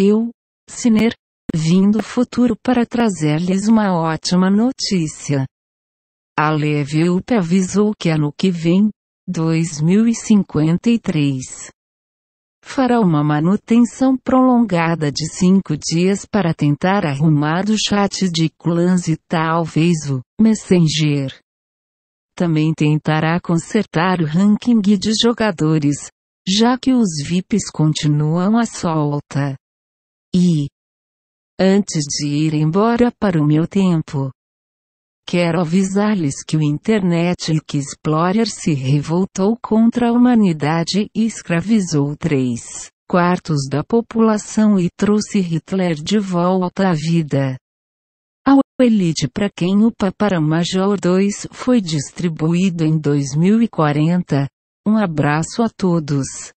Eu, Siner, vim do futuro para trazer-lhes uma ótima notícia. A Up avisou que ano que vem, 2053, fará uma manutenção prolongada de cinco dias para tentar arrumar o chat de clãs e talvez o Messenger. Também tentará consertar o ranking de jogadores, já que os VIPs continuam à solta. E, antes de ir embora para o meu tempo, quero avisar-lhes que o Internet Explorer se revoltou contra a humanidade e escravizou três quartos da população e trouxe Hitler de volta à vida. Ao Elite para quem o Papara Major 2 foi distribuído em 2040. Um abraço a todos.